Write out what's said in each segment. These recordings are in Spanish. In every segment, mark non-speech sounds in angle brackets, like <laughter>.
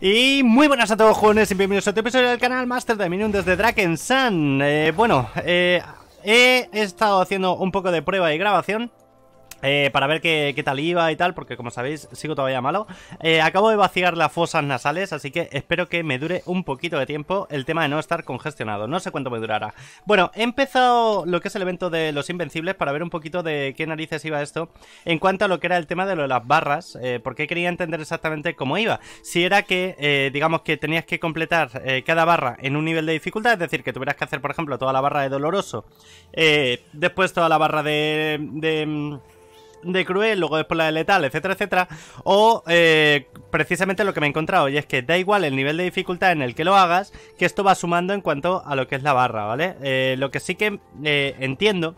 Y muy buenas a todos jóvenes y bienvenidos a otro episodio del canal Master de desde Draken Sun eh, Bueno, eh, he estado haciendo un poco de prueba y grabación eh, para ver qué, tal iba y tal, porque como sabéis, sigo todavía malo. Eh, acabo de vaciar las fosas nasales, así que espero que me dure un poquito de tiempo el tema de no estar congestionado. No sé cuánto me durará. Bueno, he empezado lo que es el evento de los Invencibles para ver un poquito de qué narices iba esto en cuanto a lo que era el tema de, lo de las barras, eh, porque quería entender exactamente cómo iba. Si era que, digamos que tenías que completar cada barra en un nivel de dificultad, es decir, que tuvieras que hacer, por ejemplo, toda la barra de doloroso, después toda la barra de mm, de cruel, luego después la de letal, etcétera, etcétera. O eh, precisamente lo que me he encontrado, y es que da igual el nivel de dificultad en el que lo hagas, que esto va sumando en cuanto a lo que es la barra, ¿vale? Eh, lo que sí que eh, entiendo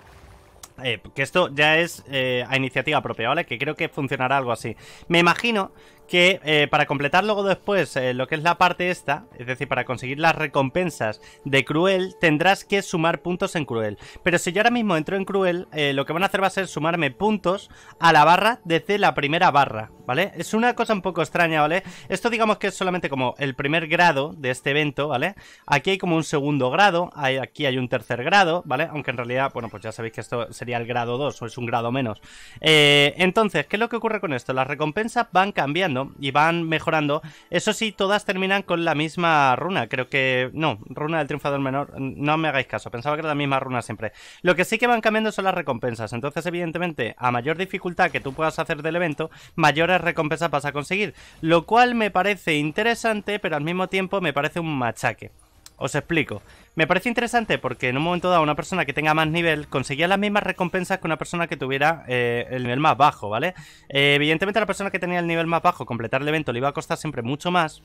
eh, que esto ya es a iniciativa propia, ¿vale? Que creo que funcionará algo así. Me imagino que eh, para completar luego después eh, lo que es la parte esta, es decir, para conseguir las recompensas de Cruel, tendrás que sumar puntos en Cruel. Pero si yo ahora mismo entro en Cruel, eh, lo que van a hacer va a ser sumarme puntos a la barra desde la primera barra, ¿vale? Es una cosa un poco extraña, ¿vale? Esto digamos que es solamente como el primer grado de este evento, ¿vale? Aquí hay como un segundo grado, hay, aquí hay un tercer grado, ¿vale? Aunque en realidad, bueno, pues ya sabéis que esto sería el grado 2 o es un grado menos. entonces, ¿qué es lo que ocurre con esto? Las recompensas van cambiando y van mejorando. Eso sí, todas terminan con la misma runa. Creo que. No, runa del triunfador menor. No me hagáis caso. Pensaba que era la misma runa siempre. Lo que sí que van cambiando son las recompensas. Entonces, evidentemente, a mayor dificultad que tú puedas hacer del evento, mayores recompensas vas a conseguir. Lo cual me parece interesante, pero al mismo tiempo me parece un machaque. Os explico. Me parece interesante porque en un momento dado una persona que tenga más nivel conseguía las mismas recompensas que una persona que tuviera eh, el nivel más bajo, ¿vale? Eh, evidentemente a la persona que tenía el nivel más bajo completar el evento le iba a costar siempre mucho más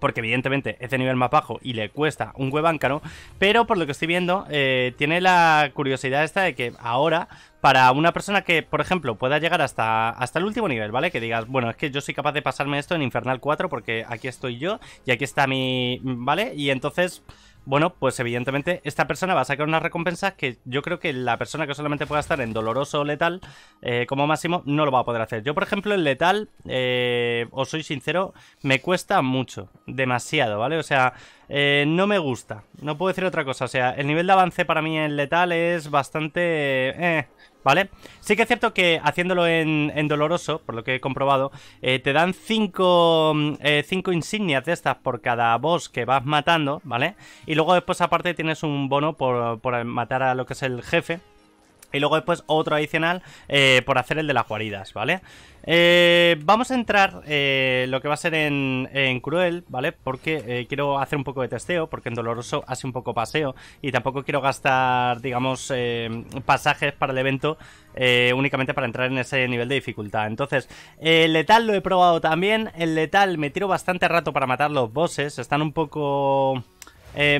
porque evidentemente es de nivel más bajo y le cuesta un caro, pero por lo que estoy viendo, eh, tiene la curiosidad esta de que ahora, para una persona que, por ejemplo, pueda llegar hasta, hasta el último nivel, ¿vale? Que digas, bueno, es que yo soy capaz de pasarme esto en Infernal 4 porque aquí estoy yo y aquí está mi... ¿vale? Y entonces bueno, pues evidentemente esta persona va a sacar unas recompensas que yo creo que la persona que solamente pueda estar en doloroso o letal, eh, como máximo, no lo va a poder hacer. Yo, por ejemplo, en letal, eh, os soy sincero, me cuesta mucho, demasiado, ¿vale? O sea, eh, no me gusta, no puedo decir otra cosa. O sea, el nivel de avance para mí en letal es bastante... Eh, ¿Vale? Sí que es cierto que haciéndolo en, doloroso, por lo que he comprobado, eh, te dan 5 mm, cinco, insignias de estas por cada boss que vas matando, ¿vale? Y luego después aparte tienes un bono por, por matar a lo que es el jefe, y luego después otro adicional eh, por hacer el de las guaridas, ¿vale? Eh, vamos a entrar eh, lo que va a ser en, Cruel, ¿vale? Porque quiero hacer un poco de testeo, porque en Doloroso hace un poco paseo y tampoco quiero gastar, digamos, pasajes para el evento únicamente para entrar en ese nivel de dificultad. Entonces, el letal lo he probado también. El letal me tiro bastante rato para matar los bosses, están un poco...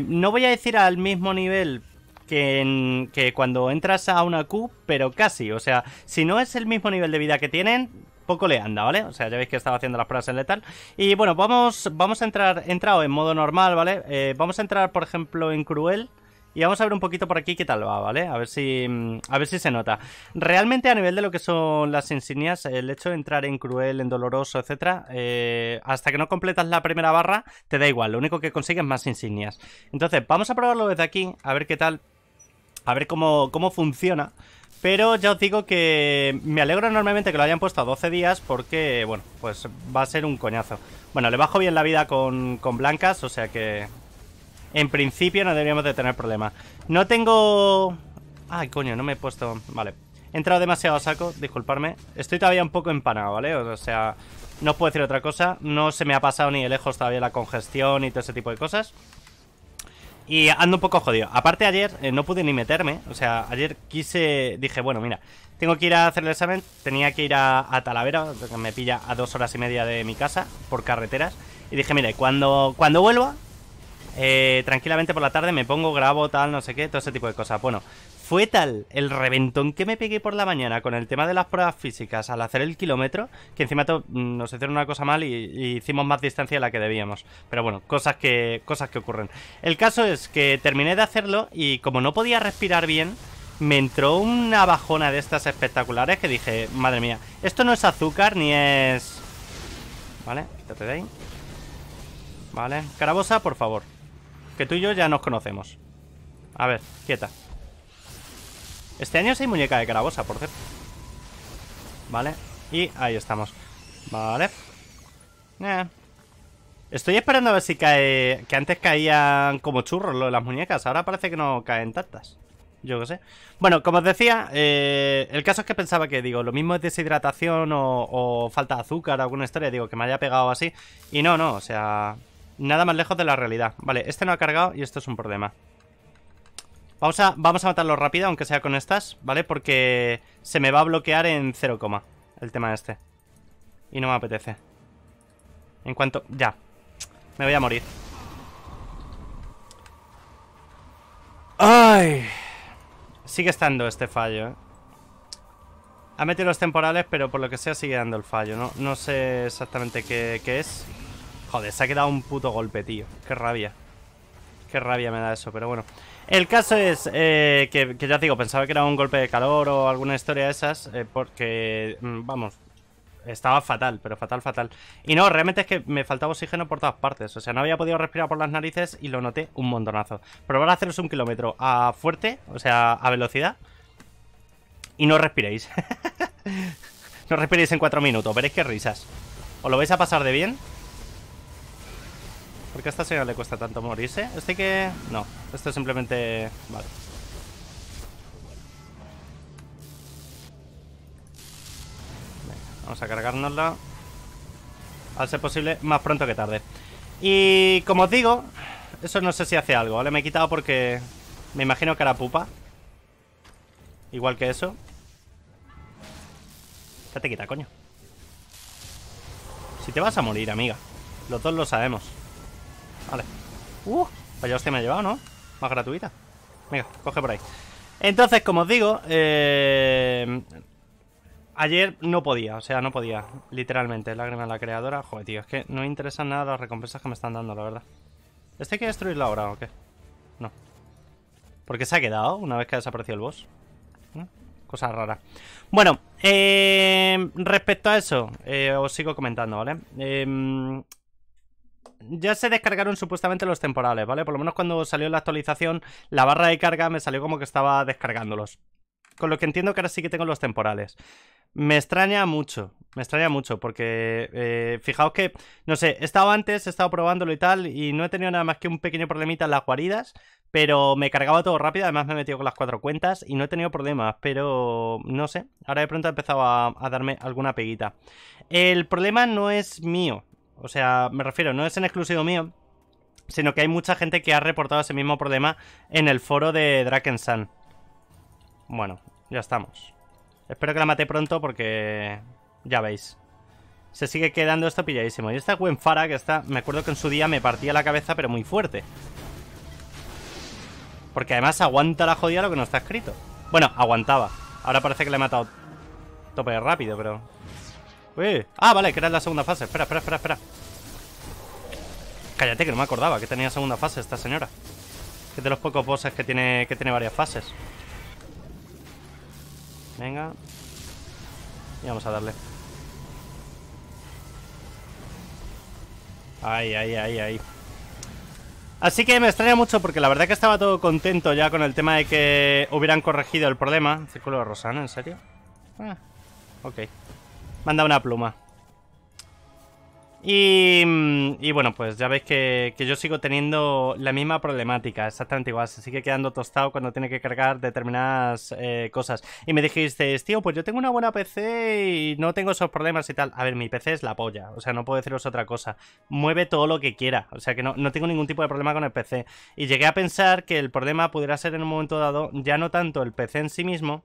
no voy a decir al mismo nivel, que, cuando entras a una Q, pero casi. O sea, si no es el mismo nivel de vida que tienen, poco le anda, ¿vale? O sea, ya veis que estaba haciendo las pruebas en letal. Y bueno, vamos, vamos a entrar, entrado en modo normal, ¿vale? Eh, vamos a entrar, por ejemplo, en cruel. Y vamos a ver un poquito por aquí qué tal va, ¿vale? A ver si, mm, a ver si se nota. Realmente a nivel de lo que son las insignias, el hecho de entrar en cruel, en doloroso, etcétera, eh, hasta que no completas la primera barra, te da igual. Lo único que consigues es más insignias. Entonces, vamos a probarlo desde aquí, a ver qué tal a ver cómo, cómo funciona. Pero ya os digo que me alegro enormemente que lo hayan puesto a 12 días porque, bueno, pues va a ser un coñazo. Bueno, le bajo bien la vida con, con blancas, o sea que en principio no deberíamos de tener problema. No tengo... Ay, coño, no me he puesto... Vale. He entrado demasiado a saco, disculparme. Estoy todavía un poco empanado, ¿vale? O sea, no os puedo decir otra cosa. No se me ha pasado ni de lejos todavía la congestión y todo ese tipo de cosas. Y ando un poco jodido. Aparte ayer eh, no pude ni meterme. O sea, ayer quise... Dije, bueno, mira, tengo que ir a hacer el examen. Tenía que ir a, Talavera, que me pilla a dos horas y media de mi casa, por carreteras. Y dije, mire, cuando, cuando vuelva, eh, tranquilamente por la tarde me pongo, grabo, tal, no sé qué, todo ese tipo de cosas. Bueno, fue tal el reventón que me pegué por la mañana con el tema de las pruebas físicas al hacer el kilómetro, que encima mm, nos hicieron una cosa mal y, hicimos más distancia de la que debíamos. Pero bueno, cosas que, cosas que ocurren. El caso es que terminé de hacerlo y como no podía respirar bien, me entró una bajona de estas espectaculares que dije, madre mía, esto no es azúcar ni es... Vale, quítate de ahí. Vale, carabosa, por favor. Que tú y yo ya nos conocemos. A ver, quieta. Este año sí muñeca de carabosa, por cierto. Vale. Y ahí estamos. Vale. Eh. Estoy esperando a ver si cae... Que antes caían como churros lo de las muñecas. Ahora parece que no caen tantas. Yo qué sé. Bueno, como os decía, eh, el caso es que pensaba que, digo, lo mismo es deshidratación o, falta de azúcar o alguna historia. Digo, que me haya pegado así. Y no, no, o sea... Nada más lejos de la realidad. Vale, este no ha cargado y esto es un problema. Vamos a, vamos a matarlo rápido, aunque sea con estas, ¿vale? Porque se me va a bloquear en 0, el tema este. Y no me apetece. En cuanto... Ya. Me voy a morir. ¡Ay! Sigue estando este fallo, ¿eh? Ha metido los temporales, pero por lo que sea sigue dando el fallo, ¿no? No sé exactamente qué, qué es. Joder, se ha quedado un puto golpe, tío. Qué rabia. Qué rabia me da eso, pero bueno. El caso es eh, que, ya digo, pensaba que era un golpe de calor o alguna historia de esas, eh, porque, mm, vamos, estaba fatal, pero fatal, fatal. Y no, realmente es que me faltaba oxígeno por todas partes, o sea, no había podido respirar por las narices y lo noté un montonazo. Probar a haceros un kilómetro a fuerte, o sea, a velocidad, y no respiréis. <laughs> no respiréis en cuatro minutos, veréis qué risas. ¿Os lo vais a pasar de bien? ¿Por qué a esta señora le cuesta tanto morirse? ¿Este que...? No, esto es simplemente... Vale. vamos a cargárnosla. Al ser posible, más pronto que tarde. Y como os digo, eso no sé si hace algo, ¿vale? Me he quitado porque me imagino que era pupa. Igual que eso. Ya te quita, coño? Si te vas a morir, amiga. Los dos lo sabemos. Vale. Uh, vaya pues hostia me ha llevado, ¿no? Más gratuita. Venga, coge por ahí. Entonces, como os digo, eh... ayer no podía, o sea, no podía, literalmente. Lágrima de la creadora. Joder, tío, es que no me interesan nada las recompensas que me están dando, la verdad. ¿Este hay que destruirlo ahora o qué? No. ¿Por qué se ha quedado una vez que ha desaparecido el boss? Cosa rara. Bueno, eh... respecto a eso, eh, os sigo comentando, ¿vale? Eh, ya se descargaron supuestamente los temporales, ¿vale? Por lo menos cuando salió la actualización, la barra de carga me salió como que estaba descargándolos. Con lo que entiendo que ahora sí que tengo los temporales. Me extraña mucho, me extraña mucho, porque eh, fijaos que, no sé, he estado antes, he estado probándolo y tal, y no he tenido nada más que un pequeño problemita en las guaridas, pero me cargaba todo rápido, además me he metido con las cuatro cuentas y no he tenido problemas, pero no sé, ahora de pronto he empezado a, a darme alguna peguita. El problema no es mío, o sea, me refiero, no es en exclusivo mío, sino que hay mucha gente que ha reportado ese mismo problema en el foro de Sun. Bueno, ya estamos. Espero que la mate pronto porque... Ya veis. Se sigue quedando esto pilladísimo. Y esta Fara que está... Me acuerdo que en su día me partía la cabeza, pero muy fuerte. Porque además aguanta la jodida lo que no está escrito. Bueno, aguantaba. Ahora parece que le he matado tope rápido, pero... Ah, vale, que era la segunda fase. Espera, espera, espera, espera. Cállate, que no me acordaba que tenía segunda fase esta señora. Que es de los pocos bosses que tiene, que tiene varias fases. Venga. Y vamos a darle. Ahí, ahí, ahí, ahí Así que me extraña mucho porque la verdad que estaba todo contento ya con el tema de que hubieran corregido el problema. Círculo de Rosana, ¿en serio? Ah, ok. Manda una pluma. Y, mm, bueno, pues ya veis que, yo sigo teniendo la misma problemática, exactamente igual. Se sigue quedando tostado cuando tiene que cargar determinadas eh, cosas. Y me dijiste, tío, pues yo tengo una buena PC y no tengo esos problemas y tal. A ver, mi PC es la polla, o sea, no puedo deciros otra cosa. Mueve todo lo que quiera, o sea, que no, no tengo ningún tipo de problema con el PC. Y llegué a pensar que el problema pudiera ser en un momento dado ya no tanto el PC en sí mismo,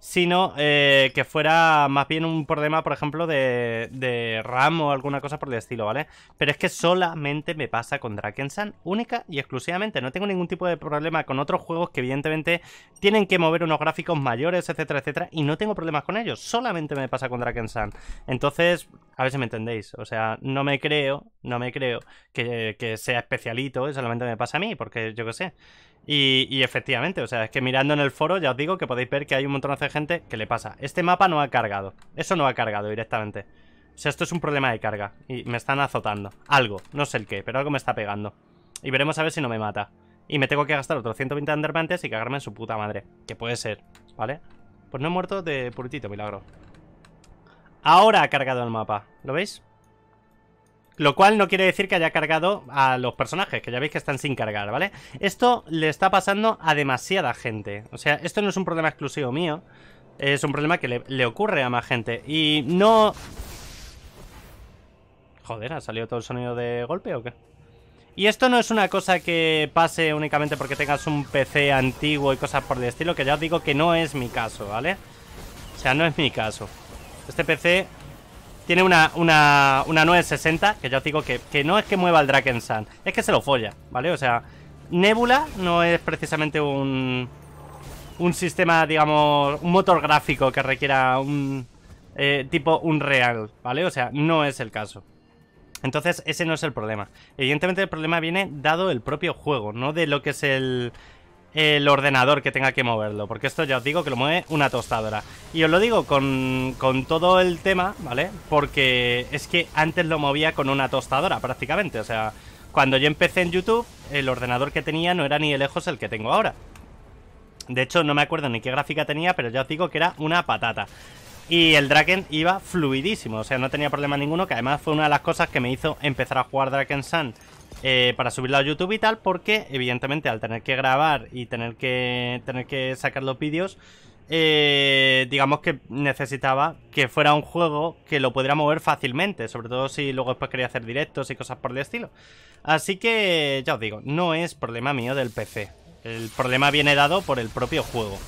sino eh, que fuera más bien un problema, por ejemplo, de, de, RAM o alguna cosa por el estilo, ¿vale? Pero es que solamente me pasa con Drakensan, única y exclusivamente. No tengo ningún tipo de problema con otros juegos que evidentemente tienen que mover unos gráficos mayores, etcétera, etcétera, y no tengo problemas con ellos. Solamente me pasa con Drakensan. Entonces, a ver si me entendéis. O sea, no me creo, no me creo que, que sea especialito, solamente me pasa a mí, porque yo qué sé. Y, efectivamente, o sea, es que mirando en el foro ya os digo que podéis ver que hay un montón de gente que le pasa. Este mapa no ha cargado, eso no ha cargado directamente. O sea, esto es un problema de carga y me están azotando. Algo, no sé el qué, pero algo me está pegando. Y veremos a ver si no me mata. Y me tengo que gastar otros 120 endermantes y cagarme en su puta madre. Que puede ser, ¿vale? Pues no he muerto de puritito milagro. Ahora ha cargado el mapa, ¿lo veis? Lo cual no quiere decir que haya cargado a los personajes, que ya veis que están sin cargar, ¿vale? Esto le está pasando a demasiada gente. O sea, esto no es un problema exclusivo mío. Es un problema que le, ocurre a más gente. Y no... Joder, ¿ha salido todo el sonido de golpe o qué? Y esto no es una cosa que pase únicamente porque tengas un PC antiguo y cosas por el estilo, que ya os digo que no es mi caso, ¿vale? O sea, no es mi caso. Este PC tiene una, 960, que ya os digo que, no es que mueva el sand es que se lo folla, ¿vale? O sea, Nebula no es precisamente un, un sistema, digamos, un motor gráfico que requiera un eh, tipo un real, ¿vale? O sea, no es el caso. Entonces, ese no es el problema. Evidentemente el problema viene dado el propio juego, no de lo que es el, el ordenador que tenga que moverlo, porque esto ya os digo que lo mueve una tostadora. Y os lo digo con, todo el tema, ¿vale? Porque es que antes lo movía con una tostadora prácticamente, o sea, cuando yo empecé en YouTube, el ordenador que tenía no era ni de lejos el que tengo ahora. De hecho, no me acuerdo ni qué gráfica tenía, pero ya os digo que era una patata. Y el Draken iba fluidísimo, o sea, no tenía problema ninguno, que además fue una de las cosas que me hizo empezar a jugar Draken Sun eh, para subirlo a YouTube y tal, porque evidentemente al tener que grabar y tener que, tener que sacar los vídeos, eh, digamos que necesitaba que fuera un juego que lo pudiera mover fácilmente, sobre todo si luego después quería hacer directos y cosas por el estilo. Así que, ya os digo, no es problema mío del PC. El problema viene dado por el propio juego.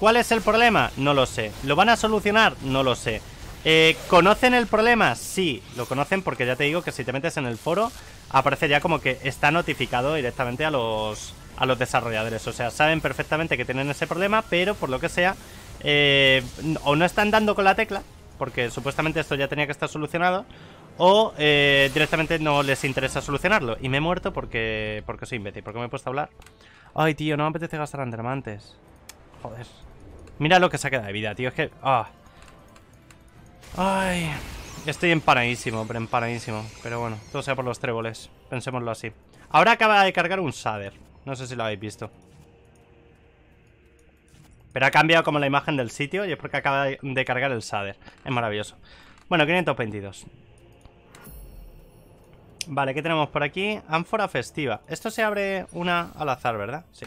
¿Cuál es el problema? No lo sé. ¿Lo van a solucionar? No lo sé. Eh, ¿Conocen el problema? Sí, lo conocen porque ya te digo que si te metes en el foro aparece ya como que está notificado directamente a los, a los desarrolladores. O sea, saben perfectamente que tienen ese problema, pero por lo que sea, eh, o no están dando con la tecla, porque supuestamente esto ya tenía que estar solucionado, o eh, directamente no les interesa solucionarlo. Y me he muerto porque, porque soy imbécil, porque me he puesto a hablar. Ay, tío, no me apetece gastar andermantes Joder. Mira lo que se ha quedado de vida, tío. Es que... ah Ay, estoy empanadísimo, pero empanadísimo. Pero bueno, todo sea por los tréboles. Pensémoslo así. Ahora acaba de cargar un Sader. No sé si lo habéis visto. Pero ha cambiado como la imagen del sitio y es porque acaba de cargar el Sader. Es maravilloso. Bueno, 522. Vale, ¿qué tenemos por aquí? Ánfora festiva. Esto se abre una al azar, ¿verdad? Sí.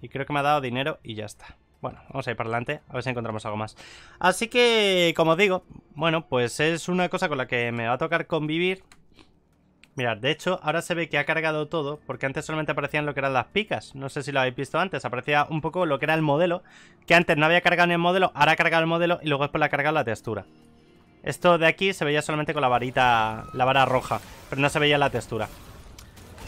Y creo que me ha dado dinero y ya está. Bueno, vamos a ir para adelante, a ver si encontramos algo más. Así que, como digo, bueno, pues es una cosa con la que me va a tocar convivir. Mirad, de hecho, ahora se ve que ha cargado todo, porque antes solamente aparecían lo que eran las picas. No sé si lo habéis visto antes, aparecía un poco lo que era el modelo, que antes no había cargado ni el modelo, ahora ha cargado el modelo y luego después la ha cargado la textura. Esto de aquí se veía solamente con la varita, la vara roja, pero no se veía la textura.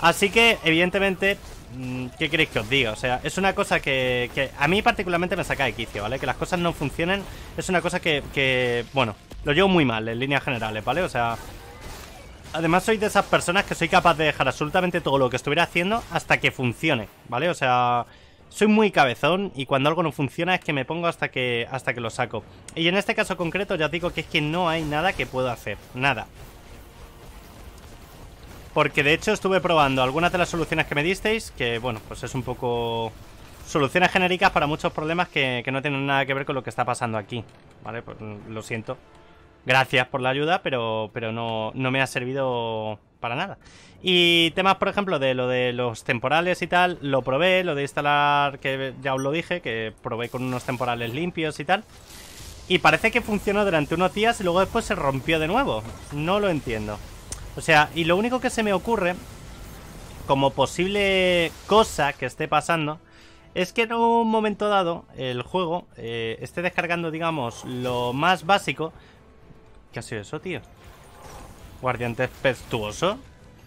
Así que, evidentemente, mm, ¿qué queréis que os diga? O sea, es una cosa que, que, a mí particularmente me saca de quicio, ¿vale? Que las cosas no funcionen es una cosa que, bueno, lo llevo muy mal en líneas generales, ¿vale? O sea, además soy de esas personas que soy capaz de dejar absolutamente todo lo que estuviera haciendo hasta que funcione, ¿vale? O sea, soy muy cabezón y cuando algo no funciona es que me pongo hasta que, hasta que lo saco. Y en este caso concreto ya digo que es que no hay nada que puedo hacer, nada. Porque de hecho estuve probando algunas de las soluciones que me disteis, que bueno, pues es un poco... Soluciones genéricas para muchos problemas que, no tienen nada que ver con lo que está pasando aquí. Vale, pues mm, lo siento. Gracias por la ayuda, pero, pero no, no me ha servido para nada. Y temas, por ejemplo, de lo de los temporales y tal, lo probé, lo de instalar, que ya os lo dije, que probé con unos temporales limpios y tal. Y parece que funcionó durante unos días y luego después se rompió de nuevo. No lo entiendo. O sea, y lo único que se me ocurre como posible cosa que esté pasando es que en un momento dado el juego eh, esté descargando, digamos, lo más básico. ¿Qué ha sido eso, tío? Guardián tempestuoso.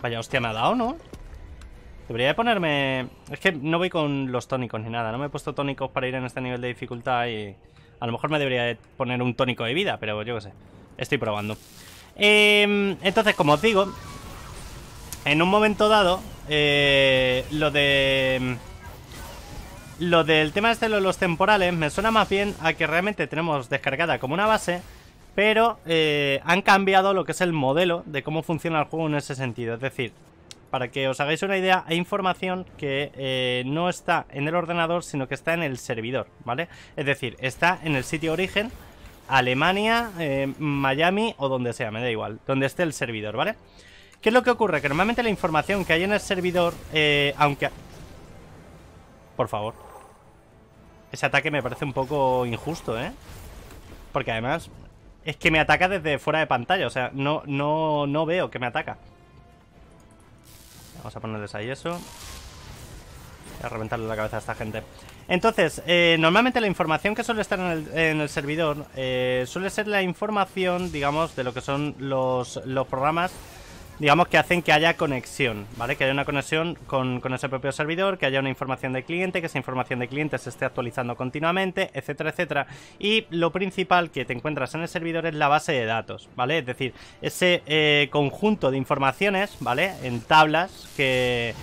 Vaya hostia, me ha dado, ¿no? Debería ponerme... Es que no voy con los tónicos ni nada. No me he puesto tónicos para ir en este nivel de dificultad y... A lo mejor me debería poner un tónico de vida, pero yo qué sé. Estoy probando. Em, entonces, como os digo, en un momento dado, eh, lo de... Lo del tema este de los temporales me suena más bien a que realmente tenemos descargada como una base, pero eh, han cambiado lo que es el modelo de cómo funciona el juego en ese sentido. Es decir, para que os hagáis una idea, hay información que eh, no está en el ordenador, sino que está en el servidor, ¿vale? Es decir, está en el sitio origen Alemania, eh, Miami o donde sea, me da igual, donde esté el servidor, ¿vale? ¿Qué es lo que ocurre? Que normalmente la información que hay en el servidor, eh, aunque... Por favor. Ese ataque me parece un poco injusto, ¿eh? Porque además es que me ataca desde fuera de pantalla, o sea, no, no, no veo que me ataca. Vamos a ponerles ahí eso. Voy a reventarle la cabeza a esta gente. Entonces, eh, normalmente la información que suele estar en el, servidor eh, suele ser la información, digamos, de lo que son los, los programas, digamos, que hacen que haya conexión, ¿vale? Que haya una conexión con, con, ese propio servidor, que haya una información de cliente, que esa información de cliente se esté actualizando continuamente, etcétera, etcétera. Y lo principal que te encuentras en el servidor es la base de datos, ¿vale? Es decir, ese eh, conjunto de informaciones, ¿vale? En tablas que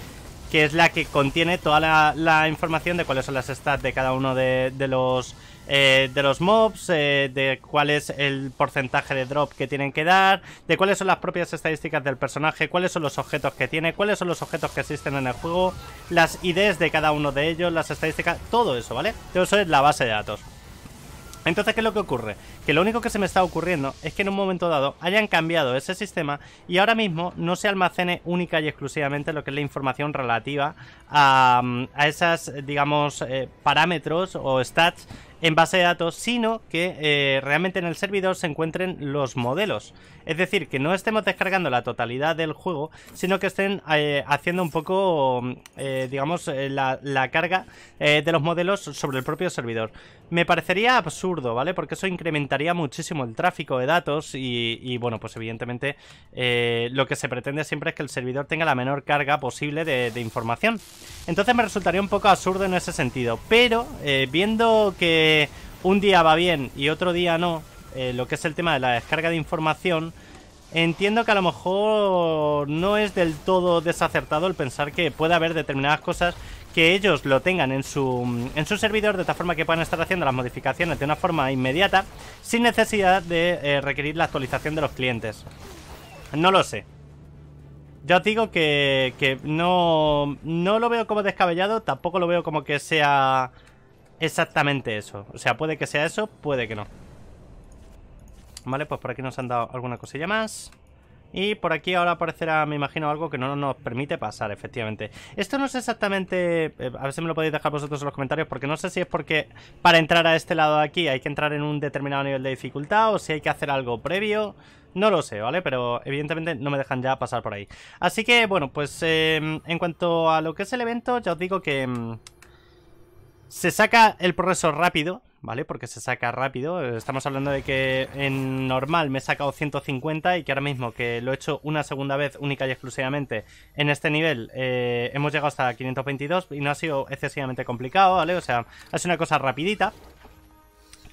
que es la que contiene toda la, información de cuáles son las stats de cada uno de, los... Eh, de los mobs, eh, de cuál es el porcentaje de drop que tienen que dar, de cuáles son las propias estadísticas del personaje, cuáles son los objetos que tiene, cuáles son los objetos que existen en el juego, las ideas de cada uno de ellos, las estadísticas, todo eso, ¿vale? Todo eso es la base de datos. Entonces, ¿qué es lo que ocurre? Que lo único que se me está ocurriendo es que en un momento dado hayan cambiado ese sistema y ahora mismo no se almacene única y exclusivamente lo que es la información relativa a, mm, a esas, digamos, eh, parámetros o stats en base de datos, sino que eh, realmente en el servidor se encuentren los modelos. Es decir, que no estemos descargando la totalidad del juego, sino que estén eh, haciendo un poco, eh, digamos, la, carga de los modelos sobre el propio servidor. Me parecería absurdo, ¿vale? Porque eso incrementaría muchísimo el tráfico de datos y, bueno, pues evidentemente lo que se pretende siempre es que el servidor tenga la menor carga posible de información. Entonces me resultaría un poco absurdo en ese sentido, pero viendo que un día va bien y otro día no, eh, lo que es el tema de la descarga de información, entiendo que a lo mejor no es del todo desacertado el pensar que puede haber determinadas cosas que ellos lo tengan en su, en servidor de tal forma que puedan estar haciendo las modificaciones de una forma inmediata sin necesidad de eh, requerir la actualización de los clientes. No lo sé. Ya os digo que, que no, no lo veo como descabellado, tampoco lo veo como que sea exactamente eso. O sea, puede que sea eso, puede que no. Vale, pues por aquí nos han dado alguna cosilla más. Y por aquí ahora aparecerá, me imagino, algo que no nos permite pasar, efectivamente. Esto no es exactamente... Eh, a ver si me lo podéis dejar vosotros en los comentarios, porque no sé si es porque para entrar a este lado de aquí hay que entrar en un determinado nivel de dificultad o si hay que hacer algo previo. No lo sé, ¿vale? Pero evidentemente no me dejan ya pasar por ahí. Así que, bueno, pues eh, en cuanto a lo que es el evento, ya os digo que... Mm, se saca el progreso rápido, ¿vale? Porque se saca rápido. Estamos hablando de que en normal me he sacado 150 y que ahora mismo que lo he hecho una segunda vez única y exclusivamente en este nivel eh, hemos llegado hasta 522 y no ha sido excesivamente complicado, ¿vale? O sea, ha una cosa rapidita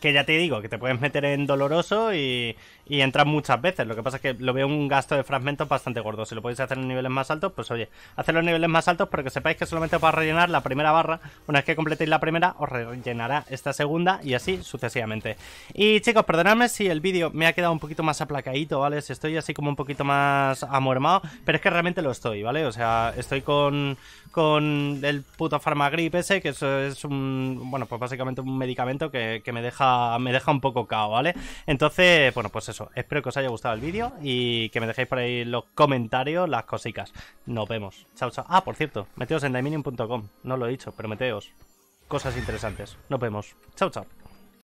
que ya te digo, que te puedes meter en doloroso y, entrar muchas veces. Lo que pasa es que lo veo un gasto de fragmentos bastante gordo. Si lo podéis hacer en niveles más altos, pues oye, hacer los niveles más altos, porque sepáis que solamente os va a rellenar la primera barra. Una vez que completéis la primera, os rellenará esta segunda y así sucesivamente. Y chicos, perdonadme si el vídeo me ha quedado un poquito más aplacadito, ¿vale? Si estoy así como un poquito más amormado, pero es que realmente lo estoy, ¿vale? O sea, estoy con, con el puto farmagrip ese, que eso es un, bueno, pues básicamente un medicamento que me deja me deja un poco cao, ¿vale? Entonces, bueno, pues eso. Espero que os haya gustado el vídeo y que me dejéis por ahí los comentarios, las cositas. Nos vemos. Chao, chao. Ah, por cierto, meteos en daiminium.com No lo he dicho, pero meteos. Cosas interesantes. Nos vemos. Chao, chao.